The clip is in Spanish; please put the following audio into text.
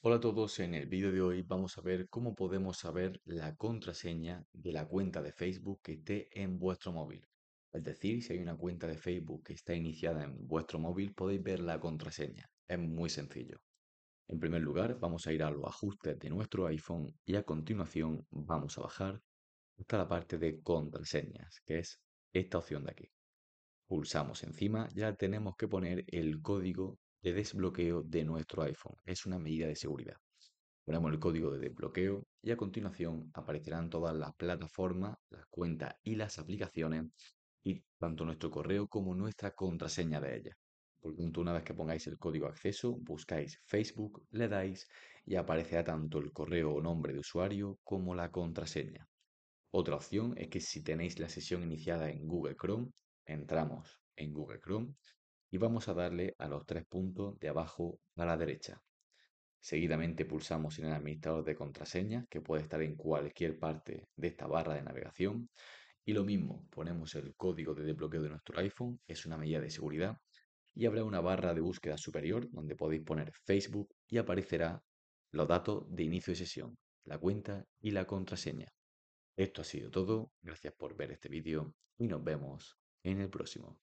Hola a todos, en el vídeo de hoy vamos a ver cómo podemos saber la contraseña de la cuenta de Facebook que esté en vuestro móvil. Es decir, si hay una cuenta de Facebook que está iniciada en vuestro móvil, podéis ver la contraseña. Es muy sencillo. En primer lugar, vamos a ir a los ajustes de nuestro iPhone y a continuación vamos a bajar hasta la parte de contraseñas, que es esta opción de aquí. Pulsamos encima, ya tenemos que poner el código de desbloqueo de nuestro iPhone. Es una medida de seguridad. Ponemos el código de desbloqueo y a continuación aparecerán todas las plataformas, las cuentas y las aplicaciones y tanto nuestro correo como nuestra contraseña de ellas. Por lo tanto, una vez que pongáis el código acceso, buscáis Facebook, le dais y aparecerá tanto el correo o nombre de usuario como la contraseña. Otra opción es que si tenéis la sesión iniciada en Google Chrome, entramos en Google Chrome, y vamos a darle a los tres puntos de abajo a la derecha. Seguidamente pulsamos en el administrador de contraseñas, que puede estar en cualquier parte de esta barra de navegación. Y lo mismo, ponemos el código de desbloqueo de nuestro iPhone, es una medida de seguridad. Y habrá una barra de búsqueda superior donde podéis poner Facebook y aparecerá los datos de inicio de sesión, la cuenta y la contraseña. Esto ha sido todo, gracias por ver este vídeo y nos vemos en el próximo.